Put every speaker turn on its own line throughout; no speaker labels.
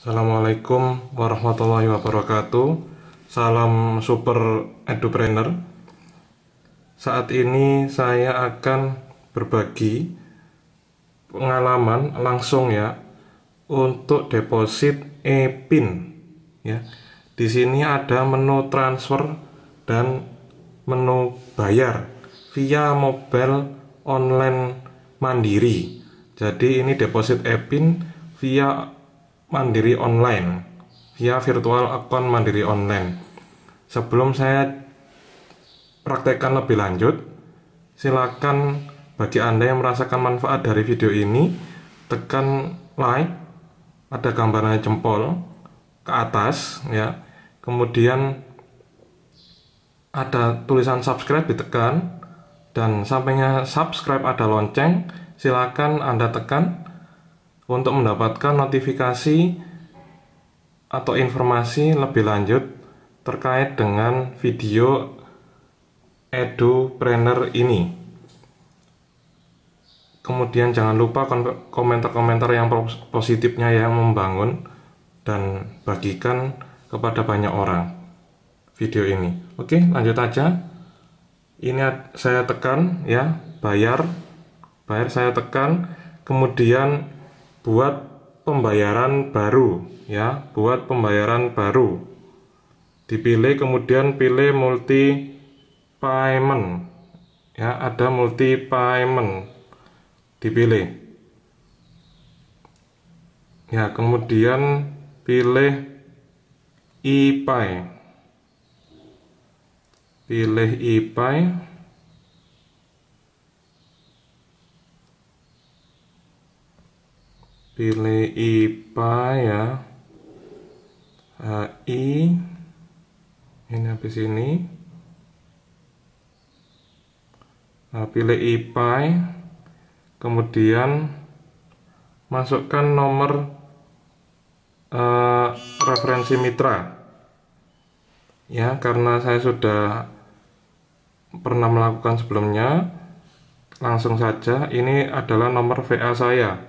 Assalamualaikum warahmatullahi wabarakatuh. Salam super edupreneur. Saat ini saya akan berbagi pengalaman langsung ya untuk deposit e-pin ya. Di sini ada menu transfer dan menu bayar via mobile online mandiri. Jadi ini deposit e-pin via Mandiri Online via virtual account Mandiri Online. Sebelum saya praktekkan lebih lanjut, silakan bagi Anda yang merasakan manfaat dari video ini, tekan like, ada gambarnya jempol ke atas ya. Kemudian ada tulisan subscribe ditekan dan sampingnya subscribe ada lonceng, silakan Anda tekan untuk mendapatkan notifikasi atau informasi lebih lanjut terkait dengan video edupreneur ini. Kemudian jangan lupa komentar-komentar yang positifnya ya, yang membangun dan bagikan kepada banyak orang video ini. Oke, lanjut aja. Ini saya tekan ya, bayar. Bayar saya tekan, kemudian buat pembayaran baru ya buat pembayaran baru dipilih kemudian pilih multi payment ya ada multi payment dipilih ya kemudian pilih e pilih e Pilih IPA ya HI ini habis ini nah, pilih IPA ya. kemudian masukkan nomor uh, referensi mitra ya karena saya sudah pernah melakukan sebelumnya langsung saja ini adalah nomor VA saya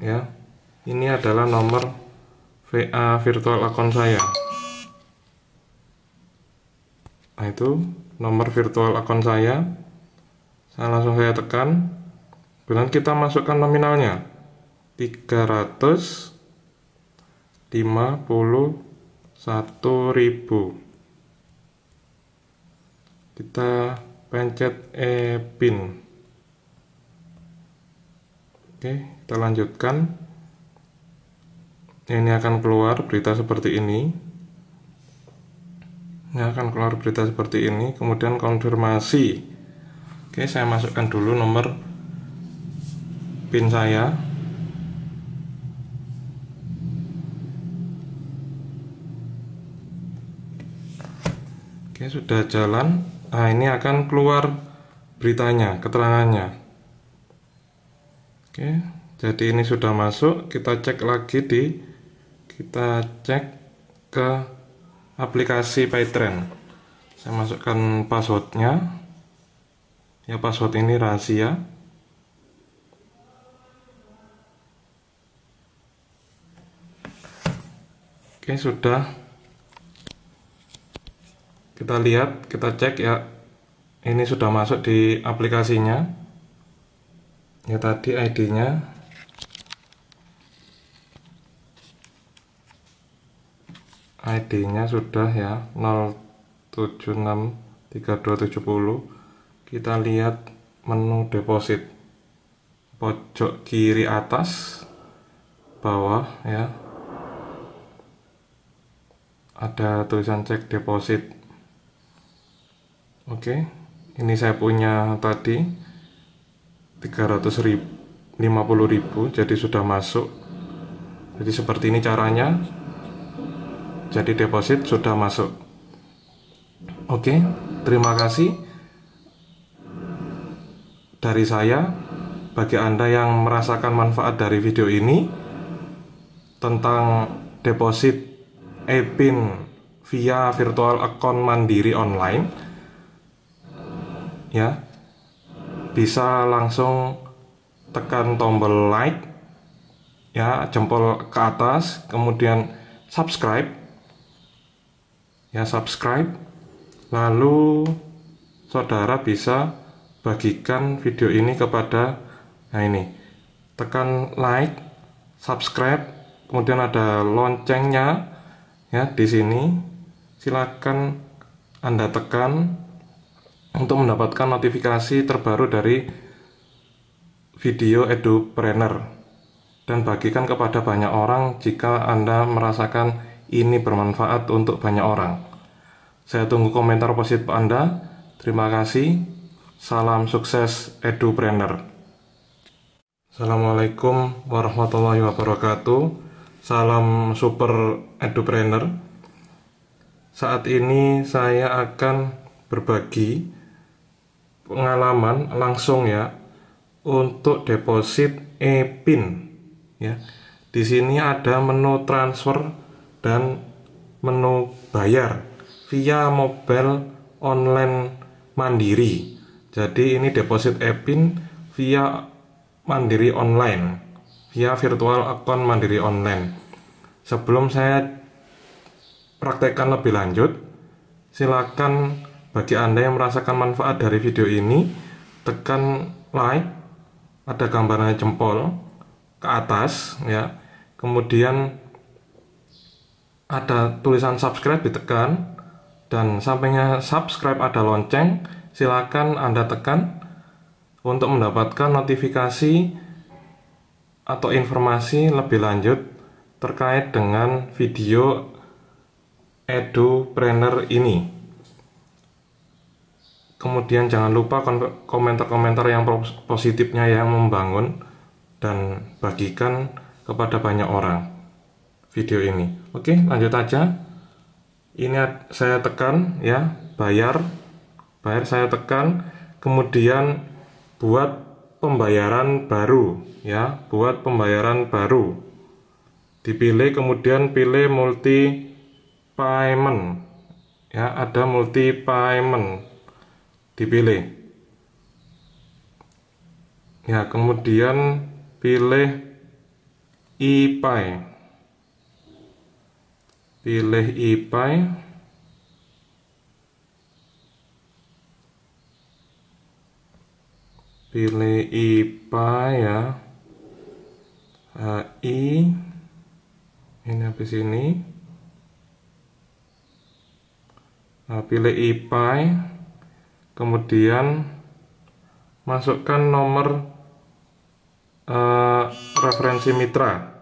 ya ini adalah nomor VA virtual account saya nah itu nomor virtual account saya saya langsung saya tekan kemudian kita masukkan nominalnya 300 kita pencet e pin Oke, kita lanjutkan. Ini akan keluar berita seperti ini. Ini akan keluar berita seperti ini, kemudian konfirmasi. Oke, saya masukkan dulu nomor pin saya. Oke, sudah jalan. Nah, ini akan keluar beritanya, keterangannya. Oke, jadi ini sudah masuk. Kita cek lagi di kita cek ke aplikasi Paytrend. Saya masukkan passwordnya. Ya password ini rahasia. Oke, sudah. Kita lihat, kita cek ya. Ini sudah masuk di aplikasinya ya tadi ID-nya ID-nya sudah ya 0763270 kita lihat menu deposit pojok kiri atas bawah ya ada tulisan cek deposit oke ini saya punya tadi 300 ribu 50 ribu jadi sudah masuk jadi seperti ini caranya jadi deposit sudah masuk oke terima kasih dari saya bagi anda yang merasakan manfaat dari video ini tentang deposit EPIN via virtual account mandiri online ya bisa langsung tekan tombol like ya jempol ke atas kemudian subscribe ya subscribe lalu saudara bisa bagikan video ini kepada nah ini tekan like subscribe kemudian ada loncengnya ya di sini silakan anda tekan untuk mendapatkan notifikasi terbaru dari video edupreneur dan bagikan kepada banyak orang jika Anda merasakan ini bermanfaat untuk banyak orang. Saya tunggu komentar positif Anda. Terima kasih. Salam sukses edupreneur. Assalamualaikum warahmatullahi wabarakatuh. Salam super edupreneur. Saat ini saya akan berbagi pengalaman langsung ya untuk deposit e-pin ya. Di sini ada menu transfer dan menu bayar via mobile online mandiri. Jadi ini deposit e-pin via mandiri online, via virtual account mandiri online. Sebelum saya praktekkan lebih lanjut, silakan bagi Anda yang merasakan manfaat dari video ini, tekan like, ada gambarnya jempol ke atas ya. Kemudian ada tulisan subscribe ditekan dan sampingnya subscribe ada lonceng, silakan Anda tekan untuk mendapatkan notifikasi atau informasi lebih lanjut terkait dengan video edupreneur ini kemudian jangan lupa komentar-komentar yang positifnya yang membangun dan bagikan kepada banyak orang video ini oke lanjut aja ini saya tekan ya bayar bayar saya tekan kemudian buat pembayaran baru ya buat pembayaran baru dipilih kemudian pilih multi payment ya ada multi payment dipilih ya kemudian pilih ipai pilih ipai pilih ipa ya i ini habis ini nah, pilih ipai kemudian masukkan nomor eh, referensi mitra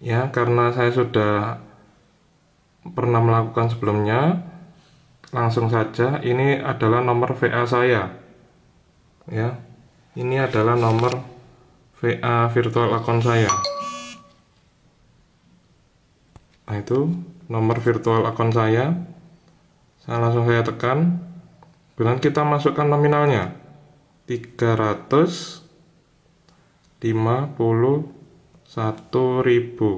ya karena saya sudah pernah melakukan sebelumnya langsung saja ini adalah nomor VA saya ya ini adalah nomor VA virtual account saya nah itu nomor virtual account saya saya langsung saya tekan Kemudian kita masukkan nominalnya. 351.000 ribu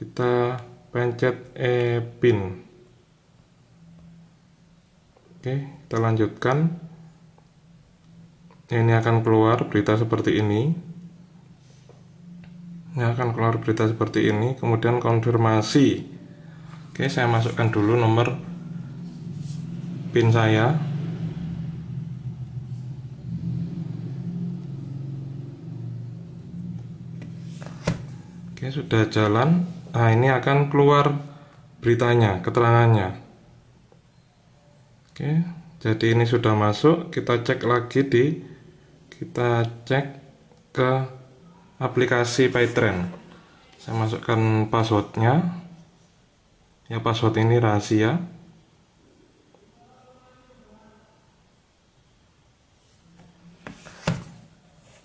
kita pencet e pin oke kita lanjutkan ini akan keluar berita seperti ini ini akan keluar berita seperti ini kemudian konfirmasi oke saya masukkan dulu nomor pin saya oke sudah jalan nah ini akan keluar beritanya keterangannya oke jadi ini sudah masuk kita cek lagi di kita cek ke aplikasi Pytrend saya masukkan passwordnya ya password ini rahasia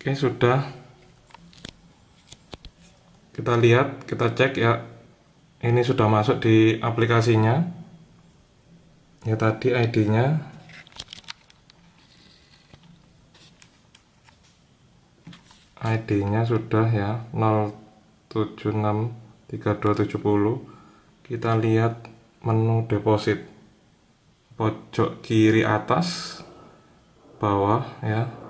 Oke, sudah. Kita lihat, kita cek ya. Ini sudah masuk di aplikasinya. Ya tadi ID-nya. ID-nya sudah ya 0763270. Kita lihat menu deposit pojok kiri atas bawah ya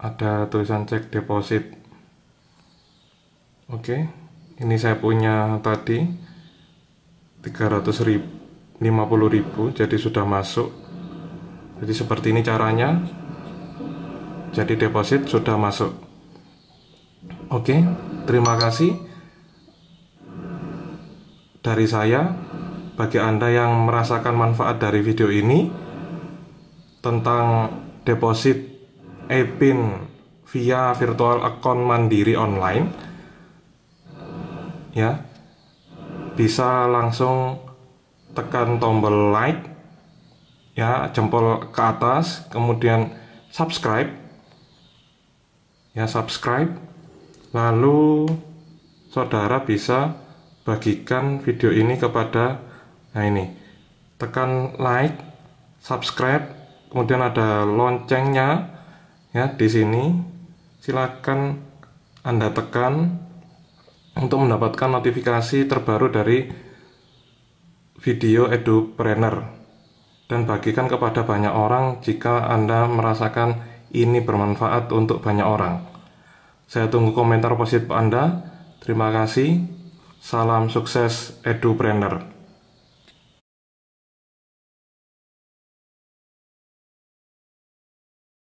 ada tulisan cek deposit oke okay. ini saya punya tadi 300 ribu jadi sudah masuk jadi seperti ini caranya jadi deposit sudah masuk oke okay. terima kasih dari saya bagi anda yang merasakan manfaat dari video ini tentang deposit Epin via virtual account mandiri online ya bisa langsung tekan tombol like ya jempol ke atas kemudian subscribe ya subscribe lalu saudara bisa bagikan video ini kepada nah ini tekan like subscribe kemudian ada loncengnya ya di sini silakan Anda tekan untuk mendapatkan notifikasi terbaru dari video edupreneur dan bagikan kepada banyak orang jika Anda merasakan ini bermanfaat untuk banyak orang. Saya tunggu komentar positif Anda. Terima kasih. Salam sukses edupreneur.